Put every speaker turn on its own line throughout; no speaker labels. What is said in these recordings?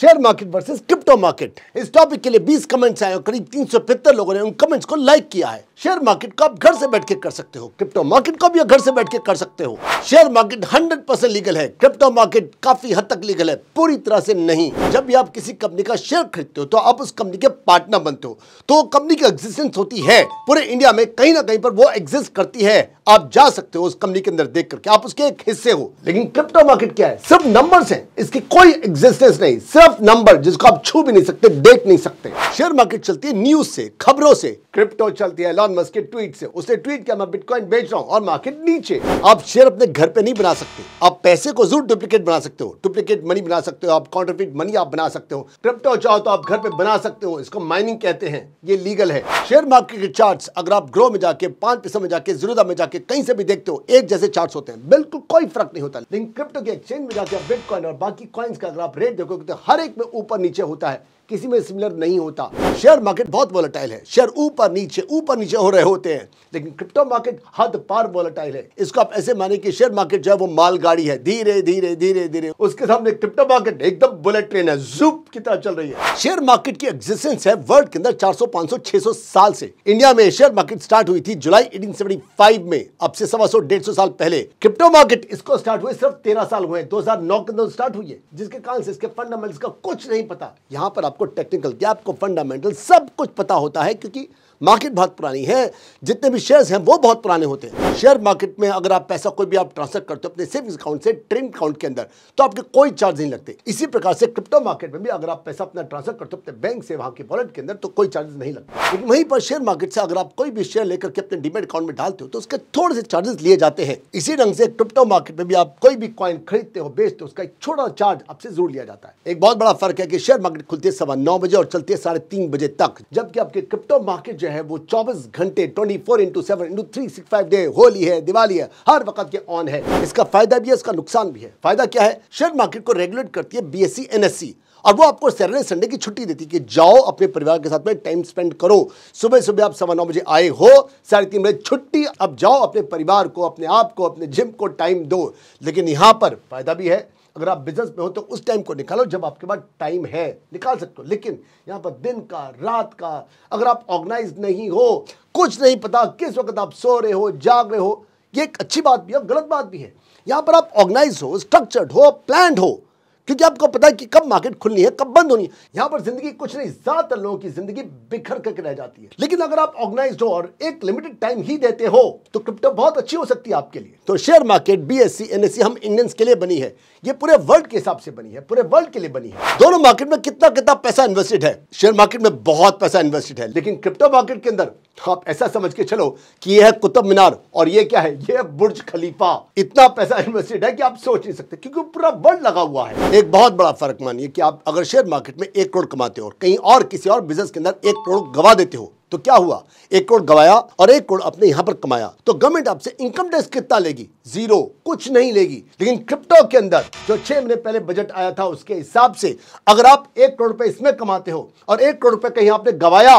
Share market versus crypto market इस topic के लिए 20 कमेंट्स आए और करीब तीन लोगों ने उन कमेंट्स को लाइक किया है शेयर मार्केट को आप घर से बैठ के कर सकते हो क्रिप्टो मार्केट को भी घर से बैठ के कर सकते हो शेयर मार्केट 100 परसेंट लीगल है क्रिप्टो मार्केट काफी हद तक लीगल है पूरी तरह से नहीं जब भी आप किसी कंपनी का शेयर खरीदते हो तो आप उस कंपनी के पार्टनर बनते हो तो कंपनी की एग्जिस्टेंस होती है पूरे इंडिया में कहीं ना कहीं पर वो एग्जिस्ट करती है आप जा सकते हो उस कंपनी के अंदर देख करके आप उसके एक हिस्से हो लेकिन क्रिप्टो मार्केट क्या है सिर्फ नंबर है इसकी कोई एग्जिस्टेंस नहीं सिर्फ नंबर जिसको आप छू भी नहीं सकते देख नहीं सकते शेयर मार्केट चलती है न्यूज से खबरों से क्रिप्टो चलती है लॉन मस्क के ट्वीट से उसने ट्वीट किया मैं बिटकॉइन बेच रहा हूँ और मार्केट नीचे आप शेयर अपने घर पे नहीं बना सकते आप पैसे को जरूर डुप्लीकेट बना सकते हो डुप्लीकेट मनी बना सकते हो आप काउंटरफिट मनी आप बना सकते हो क्रिप्टो चाहो तो आप घर पे बना सकते हो इसको माइनिंग कहते हैं ये लीगल है शेयर मार्केट के चार्ट अगर आप ग्रो में जाके पांच पैसे में जाके जुरुदा में जाके कहीं से भी देखते हो एक जैसे चार्ट होते हैं बिल्कुल कोई फर्क नहीं होता लेकिन क्रिप्टो के एक्सचेंज में जाके बिटकॉइन और बाकी कॉइन्स का अगर आप रेट देखोगे तो हर एक में ऊपर नीचे होता है है किसी में सिमिलर नहीं होता शेयर मार्केट बहुत वोलेटाइल है शेयर ऊपर नीचे ऊपर नीचे हो रहे होते हैं लेकिन क्रिप्टो मार्केट हद पार वोलेटाइल है इसको आप ऐसे माने कि शेयर मार्केट जो है वो मालगाड़ी है धीरे धीरे धीरे धीरे उसके सामने क्रिप्टो मार्केट एकदम बुलेट ट्रेन है जूप की तरह चल रही है शेयर मार्केट की एग्जिस्टेंस है वर्ल्ड के अंदर चार सौ साल से इंडिया में शेयर मार्केट स्टार्ट हुई थी जुलाई एटीन में अब से सवा सौ डेढ़ सौ साल पहले क्रिप्टो मार्केट इसको स्टार्ट हुए सिर्फ तेरह साल हुए दो के अंदर स्टार्ट हुई है जिसके कारण से इसके फंडामेंटल्स का कुछ नहीं पता यहाँ पर आप आपको टेक्निकल क्या आपको फंडामेंटल सब कुछ पता होता है क्योंकि मार्केट बहुत पुरानी है जितने भी शेयर्स हैं वो बहुत पुराने होते हैं शेयर मार्केट में अगर आप पैसा कोई भी आप ट्रांसफर करते हो अपने सेविंग्स अकाउंट से ट्रेन अकाउंट के अंदर तो आपके कोई चार्ज नहीं लगते इसी प्रकार से क्रिप्टो मार्केट में भी अगर आप पैसा अपना ट्रांसफर करते हो अपने बैंक से वहाँ के वॉलेट के अंदर तो कोई चार्जेस नहीं लगता लेकिन वहीं पर शेयर मार्केट से अगर आप कोई भी शेयर लेकर के अपने डिमेट अकाउंट में डालते हो तो उसके थोड़े से चार्जेस लिए जाते हैं इसी ढंग से क्रिप्टो मार्केट में भी आप कोई भी कॉइन खरीदते हो बेचते हो उसका एक छोटा चार्ज आपसे जरूर लिया जाता है एक बहुत बड़ा फर्क है कि शेयर मार्केट खुलते समय सवा नौ बजे और चलती है साढ़े तीन बजे तक जबकि आपके क्रिप्टो मार्केट जो है वो चौबीस घंटे twenty four into seven into three six five day Holi है दिवाली है हर वक्त के ऑन है इसका फायदा भी है इसका नुकसान भी है फायदा क्या है शेयर मार्केट को रेगुलेट करती है बी एस e, e। और वो आपको सैटरडे संडे की छुट्टी देती कि जाओ अपने परिवार के साथ में टाइम स्पेंड करो सुबह सुबह आप सवा नौ बजे आए हो साढ़े तीन बजे छुट्टी अब जाओ अपने परिवार को अपने आप को अपने जिम को टाइम दो लेकिन यहां पर फायदा भी है अगर आप बिजनेस में हो तो उस टाइम को निकालो जब आपके पास टाइम है निकाल सकते हो लेकिन यहाँ पर दिन का रात का अगर आप ऑर्गेनाइज नहीं हो कुछ नहीं पता किस वक्त आप सो रहे हो जाग रहे हो ये एक अच्छी बात भी है गलत बात भी है यहाँ पर आप ऑर्गेनाइज हो स्ट्रक्चर्ड हो प्लान हो क्योंकि आपको पता है कि कब मार्केट खुलनी है कब बंद होनी है यहाँ पर जिंदगी कुछ नहीं ज्यादातर लोगों की जिंदगी बिखर करके रह जाती है लेकिन अगर आप ऑर्गेनाइज हो और एक लिमिटेड टाइम ही देते हो तो क्रिप्टो बहुत अच्छी हो सकती है आपके लिए तो share market B S C N S C हम इंडियंस के लिए बनी है ये पूरे वर्ल्ड के हिसाब से बनी है पूरे वर्ल्ड के लिए बनी है दोनों मार्केट में कितना कितना पैसा इन्वेस्टेड है शेयर मार्केट में बहुत पैसा इन्वेस्टेड है लेकिन क्रिप्टो मार्केट के अंदर तो आप ऐसा समझ के चलो कि यह है कुतुब मीनार और ये क्या है ये बुर्ज खलीफा इतना पैसा इन्वेस्टेड है कि आप सोच नहीं सकते क्योंकि पूरा वर्ल्ड लगा हुआ है एक बहुत बड़ा फर्क मानिए कि आप अगर शेयर मार्केट में एक करोड़ कमाते हो कहीं और किसी और बिजनेस के अंदर एक करोड़ गवा देते हो तो क्या हुआ एक करोड़ गवाया और एक करोड़ अपने यहां पर कमाया तो गवर्नमेंट आपसे इनकम टैक्स कितना लेगी जीरो कुछ नहीं लेगी लेकिन क्रिप्टो के अंदर जो छह महीने पहले बजट आया था उसके हिसाब से अगर आप एक करोड़ रुपए इसमें कमाते हो और एक करोड़ रुपए कहीं आपने गवाया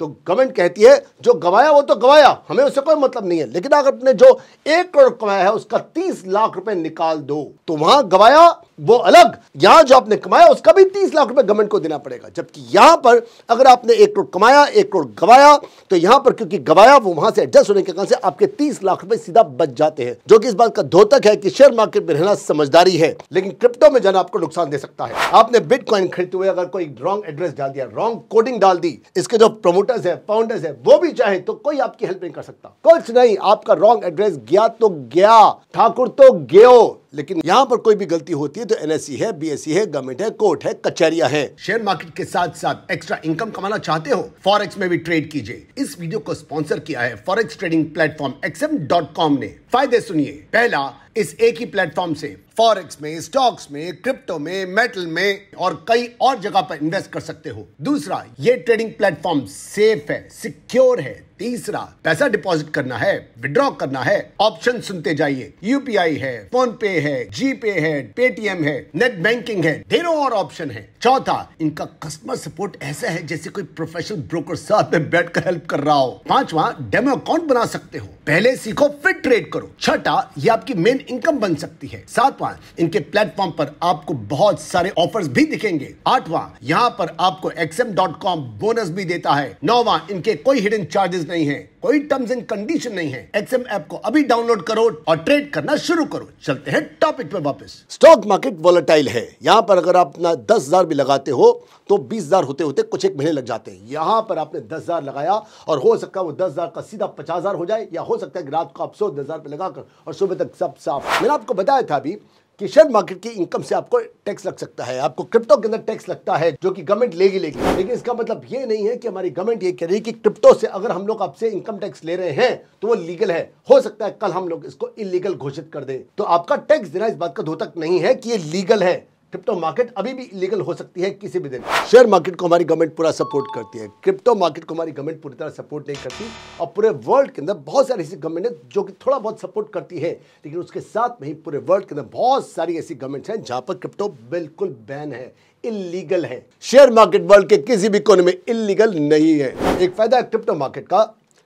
तो गवर्नमेंट कहती है जो गवाया वो तो गवाया हमें उससे कोई मतलब नहीं है लेकिन अगर आपने जो एक करोड़ कमाया है उसका तीस लाख रुपए निकाल दो तो वहां गवाया वो अलग यहां जो आपने कमाया उसका भी तीस लाख रुपए गवर्नमेंट को देना पड़ेगा जबकि यहां पर अगर आपने एक करोड़ कमाया एक करोड़ गवाया तो यहां पर क्योंकि गवाया वो वहां से एडजस्ट होने के कारण से आपके तीस लाख रुपए सीधा बच जाते हैं जो कि इस बात का धोतक है कि शेयर मार्केट में रहना समझदारी है लेकिन क्रिप्टो में जाना आपको नुकसान दे सकता है आपने बिटकॉइन खरीदते हुए अगर कोई रॉन्ग एड्रेस डाल दिया रॉन्ग कोडिंग डाल दी इसके जो प्रमोटर्स है फाउंडर्स है वो भी चाहे तो कोई आपकी हेल्प नहीं कर सकता कुछ नहीं आपका रॉन्ग एड्रेस गया तो गया ठाकुर तो गयो लेकिन यहाँ पर कोई भी गलती होती है तो एन e है बी e है गवर्नमेंट है कोर्ट है कचहरिया है शेयर मार्केट के साथ साथ एक्स्ट्रा इनकम कमाना चाहते हो फॉरेक्स में भी ट्रेड कीजिए इस वीडियो को स्पॉन्सर किया है फॉरेक्स ट्रेडिंग प्लेटफॉर्म एक्सएम ने फायदे सुनिए पहला इस एक ही प्लेटफॉर्म से फॉरेक्स में स्टॉक्स में क्रिप्टो में मेटल में और कई और जगह पर इन्वेस्ट कर सकते हो दूसरा ये ट्रेडिंग प्लेटफॉर्म सेफ है सिक्योर है तीसरा पैसा डिपॉजिट करना है विड्रॉ करना है ऑप्शन सुनते जाइए यूपीआई है फोन पे है जी पे है पेटीएम है नेट बैंकिंग है ढेरों और ऑप्शन है चौथा इनका कस्टमर सपोर्ट ऐसा है जैसे कोई प्रोफेशनल ब्रोकर साथ में बैठ कर हेल्प कर रहा हो पांचवा डेमो अकाउंट बना सकते हो पहले सीखो फिर ट्रेड करो छठा ये आपकी मेन इनकम बन सकती है सातवां इनके प्लेटफॉर्म पर आपको बहुत सारे ऑफर्स भी दिखेंगे आठवां यहाँ पर आपको एक्सएम डॉट कॉम बोनस भी देता है नौवा इनके कोई हिडन चार्जेस नहीं है कोई टर्म्स एंड कंडीशन नहीं है एक्सएम ऐप को अभी डाउनलोड करो और ट्रेड करना शुरू करो चलते हैं टॉपिक पे वापस स्टॉक मार्केट वॉलेटाइल है यहाँ पर अगर आप अपना दस हजार भी लगाते हो तो बीस हजार होते होते कुछ एक महीने लग जाते हैं यहाँ पर आपने दस हजार लगाया और हो सकता है वो दस हजार का सीधा पचास हजार हो जाए या हो सकता है कि रात को आप सौ दस हजार लगाकर और सुबह तक सब साफ मैंने आपको बताया था अभी कि शेयर मार्केट की इनकम से आपको टैक्स लग सकता है आपको क्रिप्टो के अंदर टैक्स लगता है जो कि गवर्नमेंट लेगी लेगी लेकिन इसका मतलब ये नहीं है कि हमारी गवर्नमेंट ये कह रही है कि क्रिप्टो से अगर हम लोग आपसे इनकम टैक्स ले रहे हैं तो वो लीगल है हो सकता है कल हम लोग इसको इलीगल घोषित कर दे तो आपका टैक्स देना इस बात का धोतक नहीं है कि ये लीगल है क्रिप्टो मार्केट अभी भी इलीगल हो सकती है किसी भी दिन शेयर मार्केट को हमारी गवर्नमेंट पूरा सपोर्ट करती है क्रिप्टो मार्केट को हमारी गवर्नमेंट पूरी तरह सपोर्ट नहीं करती और पूरे वर्ल्ड के अंदर बहुत सारी ऐसी गवर्नमेंट है जो कि थोड़ा बहुत सपोर्ट करती है लेकिन उसके साथ में ही पूरे वर्ल्ड के अंदर बहुत सारी ऐसी गवर्नमेंट्स हैं जहाँ पर क्रिप्टो बिल्कुल बैन है इलीगल है शेयर मार्केट वर्ल्ड के किसी भी कोने में इलीगल नहीं है एक फायदा है क्रिप्टो मार्केट का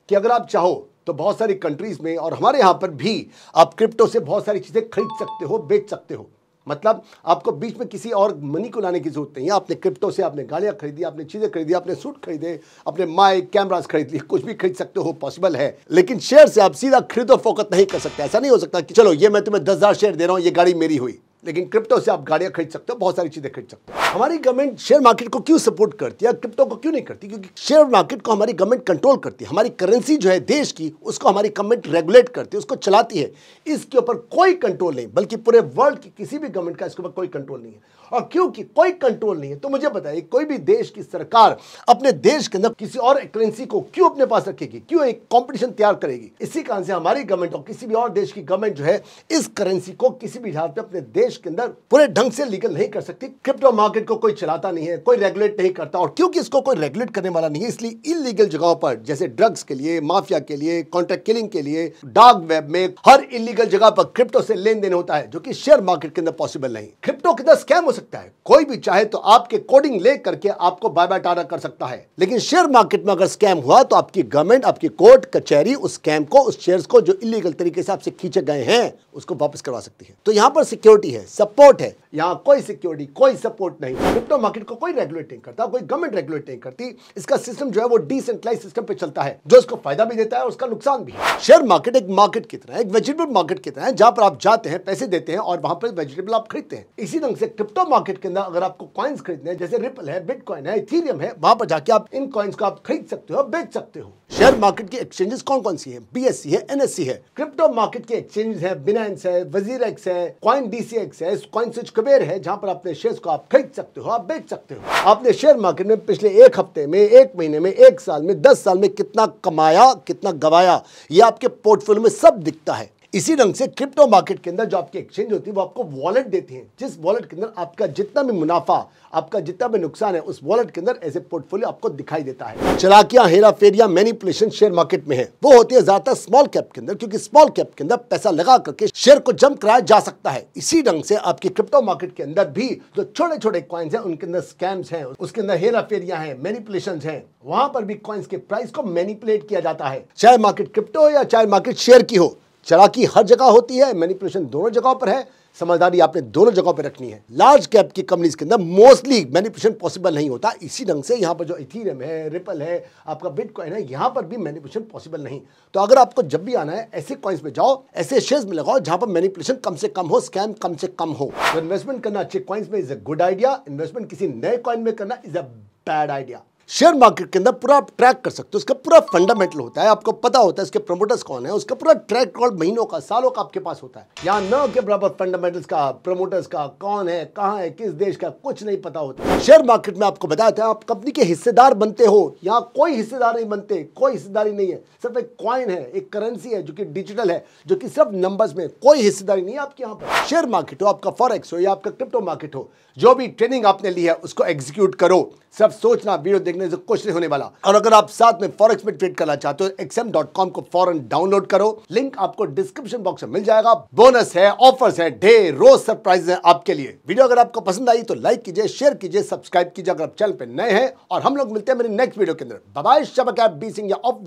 कि अगर आप चाहो तो बहुत सारी कंट्रीज में और हमारे यहाँ पर भी आप क्रिप्टो से बहुत सारी चीज़ें खरीद सकते हो बेच सकते हो मतलब आपको बीच में किसी और मनी को लाने की जरूरत नहीं है आपने क्रिप्टो से आपने गाड़ियाँ खरीदी आपने चीज़ें खरीदी आपने सूट खरीदे अपने माइक कैमराज खरीद लिए कुछ भी खरीद सकते हो पॉसिबल है लेकिन शेयर से आप सीधा खरीदो फोकत नहीं कर सकते ऐसा नहीं हो सकता कि चलो ये मैं तुम्हें दस शेयर दे रहा हूँ ये गाड़ी मेरी हुई लेकिन क्रिप्टो से आप गाड़ियां खरीद सकते हो बहुत सारी चीज़ें खरीद सकते हो हमारी गवर्नमेंट शेयर मार्केट को क्यों सपोर्ट करती है क्रिप्टो को क्यों नहीं करती क्योंकि शेयर मार्केट को हमारी गवर्नमेंट कंट्रोल करती है हमारी करेंसी जो है देश की उसको हमारी गवर्नमेंट रेगुलेट करती है उसको चलाती है इसके ऊपर कोई कंट्रोल नहीं बल्कि पूरे वर्ल्ड की किसी भी गवर्नमेंट का इसके ऊपर कोई कंट्रोल नहीं है और क्योंकि कोई कंट्रोल नहीं है तो मुझे बताइए कोई भी देश की सरकार अपने देश के अंदर किसी और करेंसी को क्यों अपने पास रखेगी क्यों एक कंपटीशन तैयार करेगी इसी कारण से हमारी गवर्नमेंट और किसी भी और देश की गवर्नमेंट जो है इस करेंसी को किसी भी लिहाज में अपने देश देश के अंदर पूरे ढंग से लीगल नहीं कर सकती क्रिप्टो मार्केट को कोई चलाता नहीं है कोई रेगुलेट नहीं करता और क्योंकि इसको कोई रेगुलेट करने वाला नहीं है इसलिए इलीगल जगहों पर जैसे ड्रग्स के लिए माफिया के लिए कॉन्ट्रैक्ट किलिंग के लिए डार्क वेब में हर इलीगल जगह पर क्रिप्टो से लेन देन होता है जो कि शेयर मार्केट के अंदर पॉसिबल नहीं क्रिप्टो के अंदर स्कैम हो सकता है कोई भी चाहे तो आपके कोडिंग ले करके आपको बाय बाय टाटा कर सकता है लेकिन शेयर मार्केट में अगर स्कैम हुआ तो आपकी गवर्नमेंट आपकी कोर्ट कचहरी उस स्कैम को उस शेयर को जो इलीगल तरीके से आपसे खींचे गए हैं उसको वापस करवा सकती है तो यहाँ पर सिक्योरिटी है है सपोर्ट है यहाँ कोई सिक्योरिटी कोई सपोर्ट नहीं क्रिप्टो मार्केट को कोई रेगुलेट नहीं करता कोई गवर्नमेंट रेगुलेट नहीं करती इसका सिस्टम जो है वो डिसेंट्रलाइज सिस्टम पे चलता है जो इसको फायदा भी देता है उसका नुकसान भी शेयर मार्केट एक मार्केट की तरह एक वेजिटेबल मार्केट की तरह है जहाँ पर आप जाते हैं पैसे देते हैं और वहाँ पर वेजिटेबल आप खरीदते हैं इसी ढंग से क्रिप्टो मार्केट के अंदर अगर आपको कॉइन्स खरीदने हैं जैसे रिपल है बिटकॉइन है इथीरियम है वहाँ पर जाके आप इन कॉइन्स को आप खरीद सकते हो बेच सकते हो शेयर मार्केट की एक्सचेंजेस कौन कौन सी e है सी e है सी है क्रिप्टो मार्केट के एक्सचेंज है बिनेंस है वजीर एक्स है कॉइन डीसीएक्स है कॉइन स्विच कबेर है जहां पर अपने शेयर्स को आप खरीद सकते हो आप बेच सकते हो आपने शेयर मार्केट में पिछले एक हफ्ते में एक महीने में एक साल में दस साल में कितना कमाया कितना गवाया ये आपके पोर्टफोलियो में सब दिखता है इसी ढंग से क्रिप्टो मार्केट के अंदर जो आपकी एक्सचेंज होती है वो आपको वॉलेट देती है जिस वॉलेट के अंदर आपका जितना भी मुनाफा आपका जितना भी नुकसान है उस वॉलेट के अंदर ऐसे पोर्टफोलियो आपको दिखाई देता है चलाकियां हेरा फेरिया मैनिपुलेशन शेयर मार्केट में है वो होती है ज्यादातर स्मॉल कैप के अंदर क्योंकि स्मॉल कैप के अंदर पैसा लगा करके शेयर को जम कराया जा सकता है इसी ढंग से आपकी क्रिप्टो मार्केट के अंदर भी जो छोटे छोटे क्वाइंस है उनके अंदर स्कैम्स है उसके अंदर हेरा फेरिया है मैनिपुलेशन है वहां पर भी क्वाइंस के प्राइस को मैनिपुलेट किया जाता है चाहे मार्केट क्रिप्टो हो या चाहे मार्केट शेयर की हो चलाकी हर जगह होती है मैनिपुलेशन दोनों जगहों पर है समझदारी आपने दोनों जगहों पर रखनी है लार्ज कैप की कंपनीज के अंदर मोस्टली मैनिपुलेशन पॉसिबल नहीं होता इसी ढंग से यहाँ पर जो इथीरियम है रिपल है आपका बिटकॉइन है यहाँ पर भी मैनिपुलेशन पॉसिबल नहीं तो अगर आपको जब भी आना है ऐसे कॉइन्स में जाओ ऐसे शेयर्स में लगाओ जहाँ पर मैनिपुलेशन कम से कम हो स्कैम कम से कम हो तो इन्वेस्टमेंट करना अच्छे कॉइन्स में is a good idea investment किसी नए कॉइन में करना is a bad idea share market के अंदर पूरा आप ट्रैक कर सकते हो उसका पूरा फंडामेंटल होता है आपको पता होता है इसके प्रमोटर्स कौन है उसका पूरा ट्रैक रिकॉर्ड महीनों का सालों का आपके पास होता है यहाँ न के बराबर फंडामेंटल्स का प्रमोटर्स का कौन है कहाँ है किस देश का कुछ नहीं पता होता शेयर मार्केट में आपको बताया आप कंपनी के हिस्सेदार बनते हो यहाँ कोई हिस्सेदार नहीं बनते कोई हिस्सेदारी नहीं है सिर्फ एक कॉइन है एक करेंसी है जो कि डिजिटल है जो कि सिर्फ नंबर्स में कोई हिस्सेदारी नहीं है आपके यहाँ पर शेयर मार्केट हो आपका फॉरेक्स हो या आपका क्रिप्टो मार्केट हो जो भी ट्रेनिंग आपने ली है उसको एग्जीक्यूट करो सिर्फ सोचना वीडियो देखना में से कुछ नहीं होने वाला और अगर आप साथ में फॉरेक्स में ट्रेड करना चाहते हो एक्सएम को फॉरन डाउनलोड करो लिंक आपको डिस्क्रिप्शन बॉक्स में मिल जाएगा बोनस है ऑफर्स है ढेर रोज सरप्राइज है आपके लिए वीडियो अगर आपको पसंद आई तो लाइक कीजिए शेयर कीजिए सब्सक्राइब कीजिए अगर आप चैनल पर नए हैं और हम लोग मिलते हैं मेरे नेक्स्ट वीडियो के अंदर बबाई शबक बी सिंह या ऑफ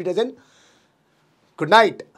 गुड नाइट